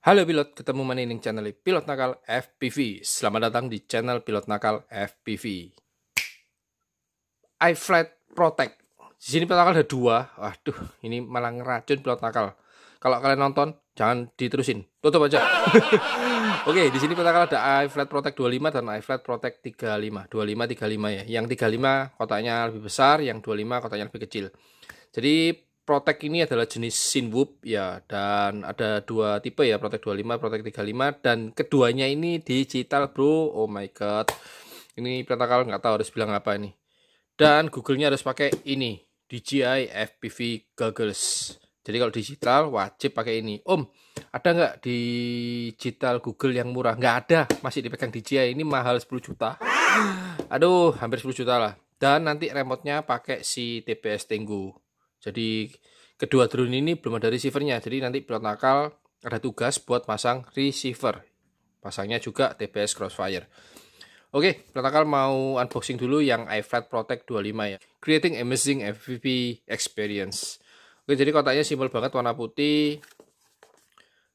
Halo pilot, ketemu ini channel Pilot Nakal FPV. Selamat datang di channel Pilot Nakal FPV. iFlight Protect. Di sini pilot nakal ada dua. Waduh, ini malah ngeracun pilot nakal. Kalau kalian nonton, jangan diterusin. Tutup aja. Oke, di sini pilot nakal ada iFlight Protect 25 dan iFlight Protect 35. 25 35 ya. Yang 35 kotaknya lebih besar, yang 25 kotaknya lebih kecil. Jadi Protek ini adalah jenis Sinwoop ya dan ada dua tipe ya Protek 25, Protek 35 dan keduanya ini digital bro. Oh my god. Ini kalian nggak tahu harus bilang apa ini. Dan Google-nya harus pakai ini DJI FPV goggles. Jadi kalau digital wajib pakai ini. Om, ada nggak digital Google yang murah? Nggak ada, masih dipegang DJI. Ini mahal 10 juta. Aduh, hampir 10 juta lah. Dan nanti remote-nya pakai si TPS Tenggu. Jadi kedua drone ini belum ada receivernya. Jadi nanti pilot nakal ada tugas buat pasang receiver. Pasangnya juga TPS Crossfire. Oke, pilot nakal mau unboxing dulu yang iFlight Protect 25 ya. Creating Amazing FPV Experience. Oke, jadi kotaknya simpel banget warna putih.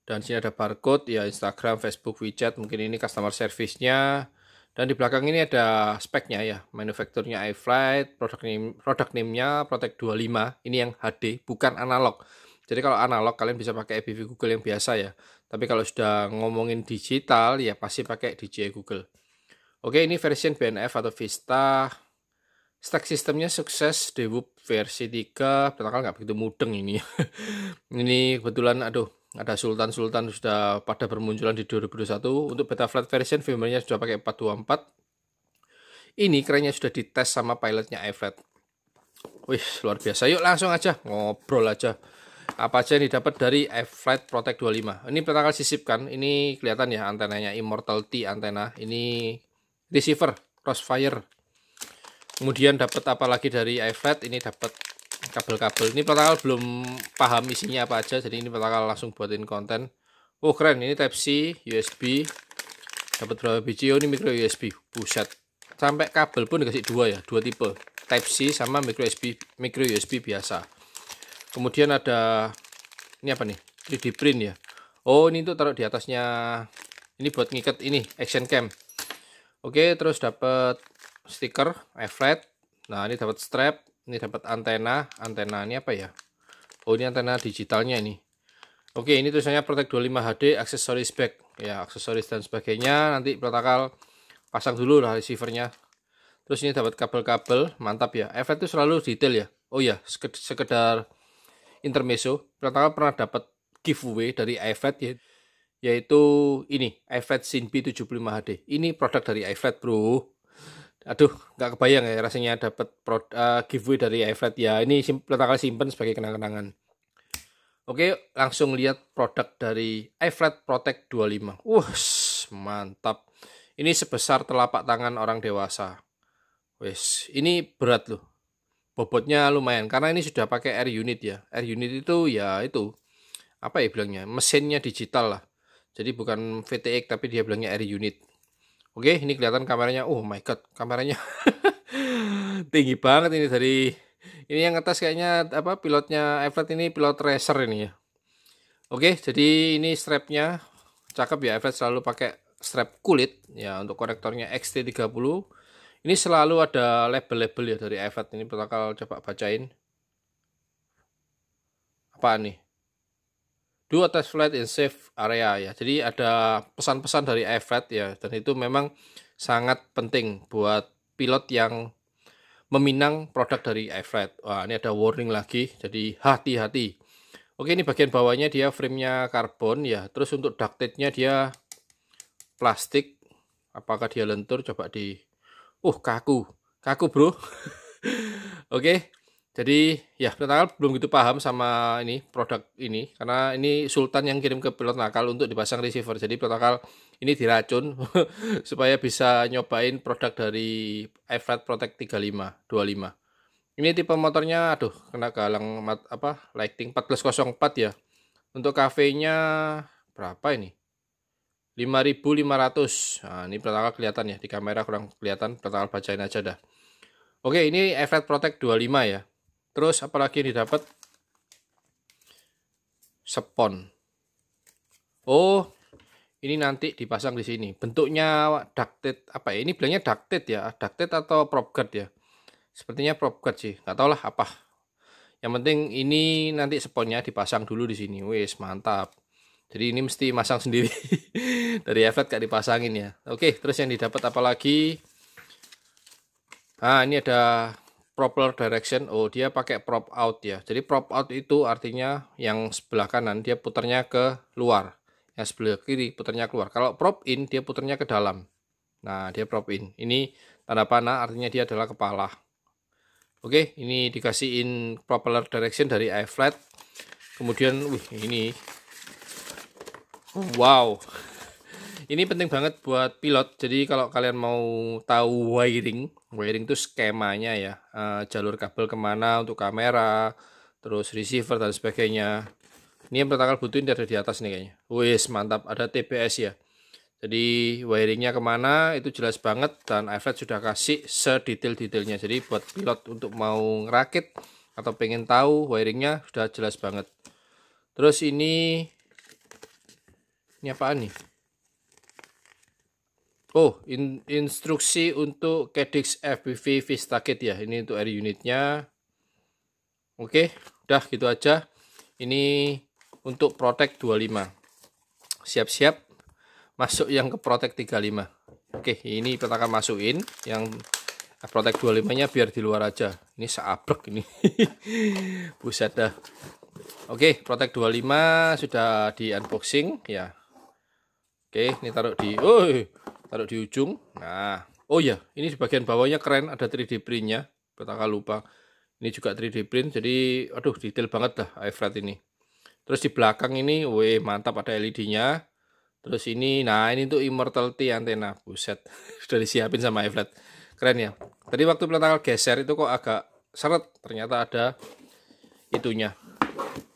Dan sini ada barcode ya Instagram, Facebook, WeChat, mungkin ini customer service-nya dan di belakang ini ada speknya ya, manufakturnya iFlight, produk name, produk name-nya Protect 25, ini yang HD, bukan analog. Jadi kalau analog kalian bisa pakai EBV Google yang biasa ya. Tapi kalau sudah ngomongin digital ya pasti pakai DJI Google. Oke, ini version BNF atau Vista. Stack sistemnya sukses, debut versi 3, tanggal nggak begitu mudeng ini. ini kebetulan, aduh, ada Sultan-Sultan sudah pada bermunculan di 2021 untuk beta flight version firmware-nya sudah pakai 424 ini kerennya sudah dites sama pilotnya iFlight wih luar biasa yuk langsung aja ngobrol aja apa aja yang didapat dari iFlight Protect 25 ini pertama kali sisipkan ini kelihatan ya antenanya Immortal T antena ini receiver crossfire kemudian dapat apa lagi dari iFlight ini dapat kabel-kabel ini pertama belum paham isinya apa aja jadi ini pertama langsung buatin konten oh keren ini type C USB dapat berapa biji oh ini micro USB pusat sampai kabel pun dikasih dua ya dua tipe type C sama micro USB micro USB biasa kemudian ada ini apa nih 3D print ya oh ini tuh taruh di atasnya ini buat ngikat ini action cam oke terus dapat stiker flat e nah ini dapat strap ini dapat antena antena ini apa ya oh ini antena digitalnya ini oke ini tulisannya Protect 25 HD aksesoris back ya aksesoris dan sebagainya nanti protokol pasang dulu lah receivernya terus ini dapat kabel-kabel mantap ya efek itu selalu detail ya oh ya sekedar intermeso protokol pernah dapat giveaway dari efek ya yaitu ini iFat Sinbi 75 HD ini produk dari iFat bro aduh nggak kebayang ya rasanya dapat uh, eh, giveaway dari Everett ya ini simple kali simpen sebagai kenang-kenangan oke langsung lihat produk dari Everett Protect 25 wah mantap ini sebesar telapak tangan orang dewasa wes ini berat loh bobotnya lumayan karena ini sudah pakai air unit ya air unit itu ya itu apa ya bilangnya mesinnya digital lah jadi bukan VTX tapi dia bilangnya air unit Oke, ini kelihatan kameranya. Oh my god, kameranya tinggi banget ini dari ini yang ngetes kayaknya apa pilotnya Everett ini pilot racer ini ya. Oke, jadi ini strapnya cakep ya Everett selalu pakai strap kulit ya untuk konektornya XT30. Ini selalu ada label-label ya dari Everett ini bakal coba bacain. apa nih? do a test flight in safe area ya. Jadi ada pesan-pesan dari Everett ya dan itu memang sangat penting buat pilot yang meminang produk dari Everett. Wah, ini ada warning lagi. Jadi hati-hati. Oke, ini bagian bawahnya dia frame-nya karbon ya. Terus untuk duct nya dia plastik. Apakah dia lentur coba di Uh, kaku. Kaku, Bro. Oke. Jadi ya pilot nakal belum gitu paham sama ini produk ini karena ini Sultan yang kirim ke pilot nakal untuk dipasang receiver. Jadi pilot nakal ini diracun supaya bisa nyobain produk dari Everett Protect 35 25. Ini tipe motornya aduh kena galang mat, apa lighting 1404 ya. Untuk kafenya berapa ini? 5500. Nah, ini pilot nakal kelihatan ya di kamera kurang kelihatan. Pilot nakal bacain aja dah. Oke, ini Everett Protect 25 ya terus apalagi yang didapat spon oh ini nanti dipasang di sini bentuknya ducted apa ya ini bilangnya ducted ya ducted atau prop guard ya sepertinya prop guard sih nggak tahulah apa yang penting ini nanti sponnya dipasang dulu di sini wes mantap jadi ini mesti masang sendiri dari efek gak dipasangin ya oke terus yang didapat apalagi ah ini ada proper direction. Oh, dia pakai prop out ya. Jadi prop out itu artinya yang sebelah kanan dia putarnya ke luar. Yang sebelah kiri putarnya keluar. Kalau prop in dia putarnya ke dalam. Nah, dia prop in. Ini tanda panah artinya dia adalah kepala. Oke, ini dikasihin propeller direction dari I flat. Kemudian, wih, ini. Wow. Ini penting banget buat pilot. Jadi kalau kalian mau tahu wiring, wiring itu skemanya ya, uh, jalur kabel kemana untuk kamera, terus receiver dan sebagainya. Ini yang pertama butuhin dari di atas nih kayaknya. Wis mantap, ada TPS ya. Jadi wiringnya kemana itu jelas banget dan iFlat sudah kasih sedetail-detailnya. Jadi buat pilot untuk mau ngerakit atau pengen tahu wiringnya sudah jelas banget. Terus ini ini apaan nih? Oh, in, instruksi untuk Kedix FPV Vistakit ya. Ini untuk air unitnya. Oke, udah gitu aja. Ini untuk protek 25. Siap-siap masuk yang ke protek 35. Oke, ini kita akan masukin yang protek 25-nya biar di luar aja. Ini seabrek ini. Buset dah. Oke, protek 25 sudah di unboxing ya. Oke, ini taruh di. Oh, taruh di ujung nah oh ya ini di bagian bawahnya keren ada 3D printnya Betakal lupa ini juga 3D print jadi aduh detail banget dah iFlat ini terus di belakang ini weh mantap ada LED nya terus ini nah ini tuh immortality antena buset sudah disiapin sama iFlat. keren ya tadi waktu peletakan geser itu kok agak seret ternyata ada itunya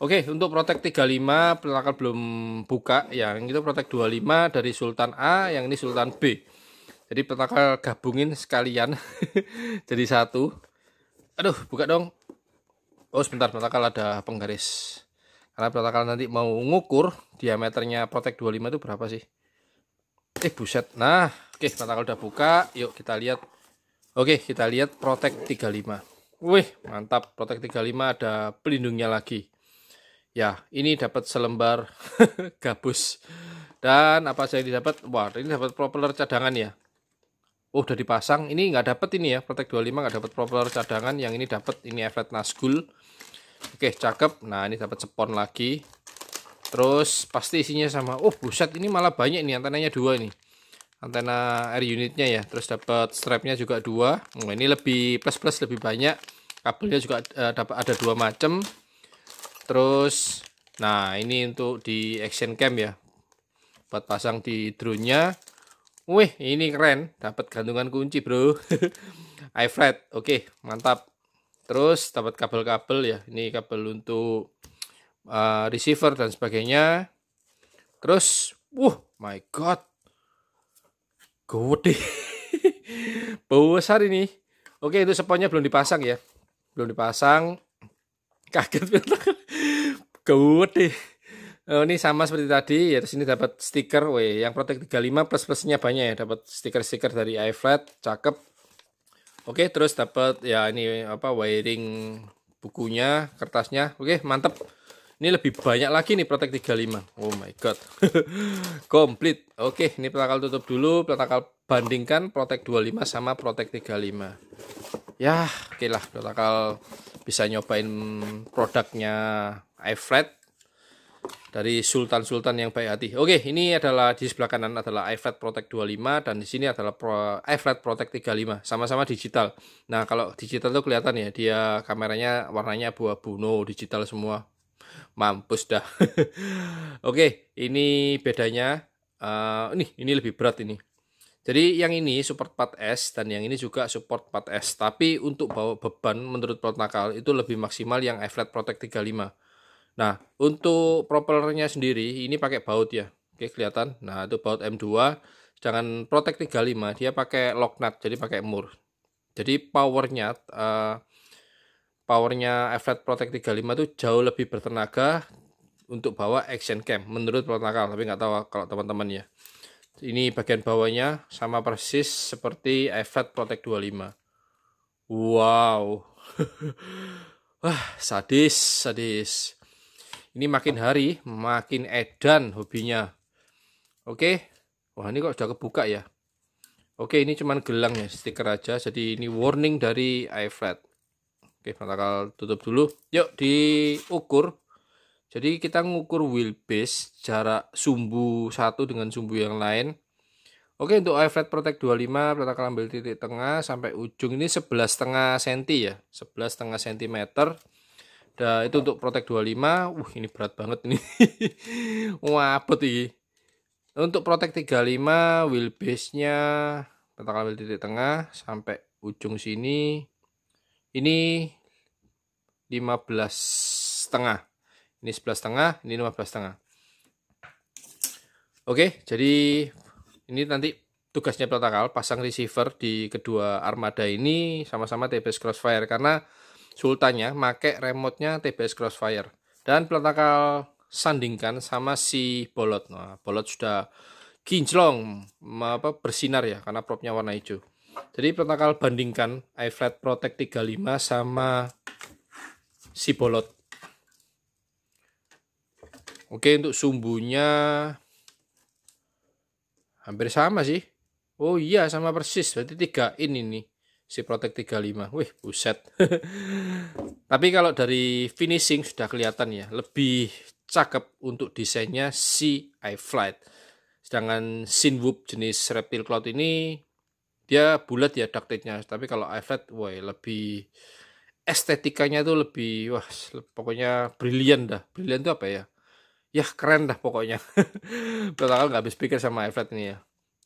Oke, untuk Protek 35 pelakar belum buka. Ya, yang itu Protek 25 dari Sultan A, yang ini Sultan B. Jadi petaka gabungin sekalian jadi satu. Aduh, buka dong. Oh, sebentar petakal ada penggaris. Karena petakal nanti mau ngukur diameternya Protek 25 itu berapa sih? Eh, buset. Nah, oke, petakal udah buka. Yuk kita lihat. Oke, kita lihat Protek 35. Wih, mantap. Protek 35 ada pelindungnya lagi. Ya, ini dapat selembar gabus. Dan apa saya dapat? Wah, ini dapat propeller cadangan ya. Oh, udah dipasang. Ini nggak dapat ini ya. Protek 25 nggak dapat propeller cadangan. Yang ini dapat ini efek Nazgul. Oke, cakep. Nah, ini dapat sepon lagi. Terus pasti isinya sama. Oh, buset, ini malah banyak nih antenanya dua nih antena air unitnya ya terus dapat strapnya juga dua nah, ini lebih plus plus lebih banyak kabelnya juga eh, dapat ada dua macam terus nah ini untuk di action cam ya buat pasang di drone nya wih ini keren dapat gantungan kunci bro iFret oke mantap terus dapat kabel-kabel ya ini kabel untuk uh, receiver dan sebagainya terus wuh my god Gede. Besar ini. Oke, itu seponnya belum dipasang ya. Belum dipasang. Kaget Gede. Oh, ini sama seperti tadi ya terus ini dapat stiker weh yang Protek 35 plus plusnya banyak ya dapat stiker-stiker dari iFlat cakep oke terus dapat ya ini apa wiring bukunya kertasnya oke mantep ini lebih banyak lagi nih protek 35. Oh my god. Komplit. Oke, ini bakal tutup dulu, bakal bandingkan protek 25 sama protek 35. Ya, oke lah bakal bisa nyobain produknya iFlat dari sultan-sultan yang baik hati. Oke, ini adalah di sebelah kanan adalah iFlat Protect 25 dan di sini adalah Pro, iFlat Protect 35. Sama-sama digital. Nah, kalau digital tuh kelihatan ya, dia kameranya warnanya buah abu no digital semua mampus dah oke ini bedanya uh, nih ini lebih berat ini jadi yang ini support 4S dan yang ini juga support 4S. Tapi untuk bawa beban menurut plot nakal itu lebih maksimal yang iFlat e Protect 35. Nah untuk propellernya sendiri ini pakai baut ya. Oke kelihatan. Nah itu baut M2. Jangan Protect 35 dia pakai lock nut jadi pakai mur. Jadi powernya uh, powernya Flat e Protect 35 itu jauh lebih bertenaga untuk bawa action cam menurut protokol tapi nggak tahu kalau teman-teman ya ini bagian bawahnya sama persis seperti Flat e Protect 25 wow wah sadis sadis ini makin hari makin edan hobinya oke wah ini kok sudah kebuka ya oke ini cuman gelang ya stiker aja jadi ini warning dari iFlat e Oke, bakal tutup dulu. Yuk diukur. Jadi kita ngukur wheelbase jarak sumbu satu dengan sumbu yang lain. Oke, untuk flat protect 25 peletakan ambil titik tengah sampai ujung ini 11 setengah senti ya. 11 setengah sentimeter. Nah, itu untuk protect 25. Wah, ini berat banget ini. Wapet ini. Untuk protect 35 wheelbase-nya peletakan ambil titik tengah sampai ujung sini ini 15 setengah ini 11 setengah ini 15 setengah oke jadi ini nanti tugasnya protokol pasang receiver di kedua armada ini sama-sama TBS Crossfire karena sultannya make remote-nya TBS Crossfire dan protokol sandingkan sama si bolot nah bolot sudah kinclong apa bersinar ya karena propnya warna hijau jadi pertama kali bandingkan iFlat Protect 35 sama si bolot. Oke untuk sumbunya hampir sama sih. Oh iya sama persis berarti tiga ini nih si Protect 35. Wih buset. Tapi kalau dari finishing sudah kelihatan ya lebih cakep untuk desainnya si iFlight. Sedangkan Sinwoop jenis Reptile Cloud ini dia bulat ya ductate-nya tapi kalau iFlat woi lebih estetikanya tuh lebih wah pokoknya brilian dah brilian tuh apa ya ya keren dah pokoknya Petakal nggak habis pikir sama iFlat ini ya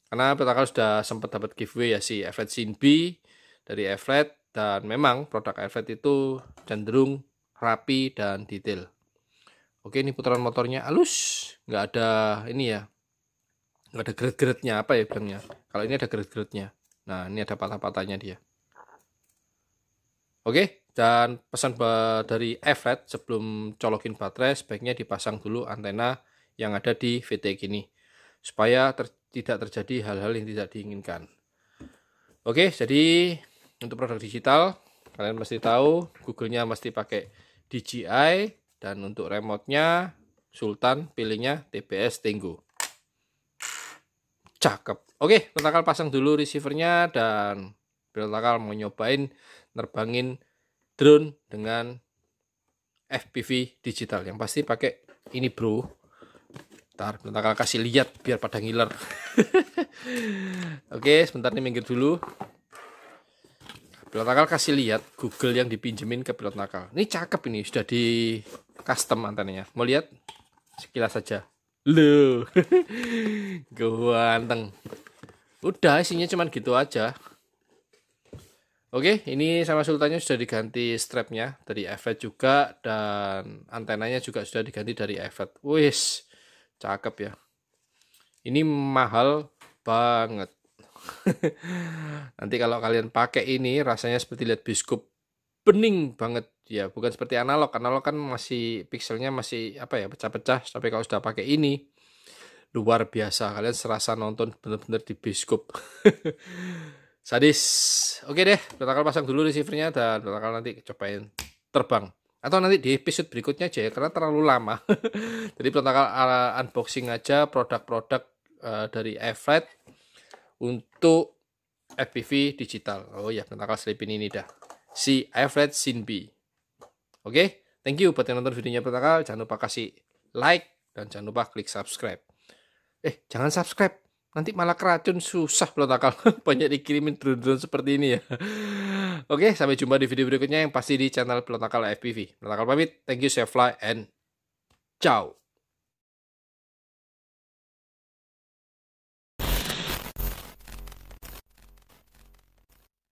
karena Petakal sudah sempat dapat giveaway ya si iFlat Sin B dari iFlat dan memang produk iFlat itu cenderung rapi dan detail Oke ini putaran motornya halus, nggak ada ini ya, nggak ada geret-geretnya apa ya bilangnya. Kalau ini ada geret-geretnya. Nah, ini ada patah-patahnya dia. Oke, dan pesan dari Everett sebelum colokin baterai sebaiknya dipasang dulu antena yang ada di VTX ini supaya ter tidak terjadi hal-hal yang tidak diinginkan. Oke, jadi untuk produk digital kalian pasti tahu Google-nya mesti pakai DJI dan untuk remote-nya Sultan pilihnya TBS Tenggo. Cakep. Oke, Bertakal pasang dulu receivernya dan Bertakal mau nyobain nerbangin drone dengan FPV digital yang pasti pakai ini bro ntar Bertakal kasih lihat biar pada ngiler oke sebentar nih minggir dulu pilot nakal kasih lihat Google yang dipinjemin ke pilot nakal ini cakep ini sudah di custom antenanya mau lihat sekilas saja Lu. Ganteng. Udah isinya cuman gitu aja. Oke, ini sama sultannya sudah diganti strapnya dari efek juga dan antenanya juga sudah diganti dari efek Wis, cakep ya. Ini mahal banget. Nanti kalau kalian pakai ini rasanya seperti lihat biskup bening banget ya bukan seperti analog analog kan masih pixelnya masih apa ya pecah-pecah tapi kalau sudah pakai ini luar biasa kalian serasa nonton bener-bener di bioskop sadis oke deh bakal pasang dulu receivernya dan bakal nanti cobain terbang atau nanti di episode berikutnya aja ya karena terlalu lama jadi bakal unboxing aja produk-produk eh, dari Airflight untuk FPV digital oh ya bakal selipin ini dah si Airflight Sinbi. Oke, okay? thank you buat yang nonton videonya kali. Jangan lupa kasih like dan jangan lupa klik subscribe. Eh, jangan subscribe. Nanti malah keracun susah takal. Banyak dikirimin drone-drone seperti ini ya. Oke, okay, sampai jumpa di video berikutnya yang pasti di channel Pelotakal FPV. Pelotakal pamit. Thank you, safe Fly and ciao.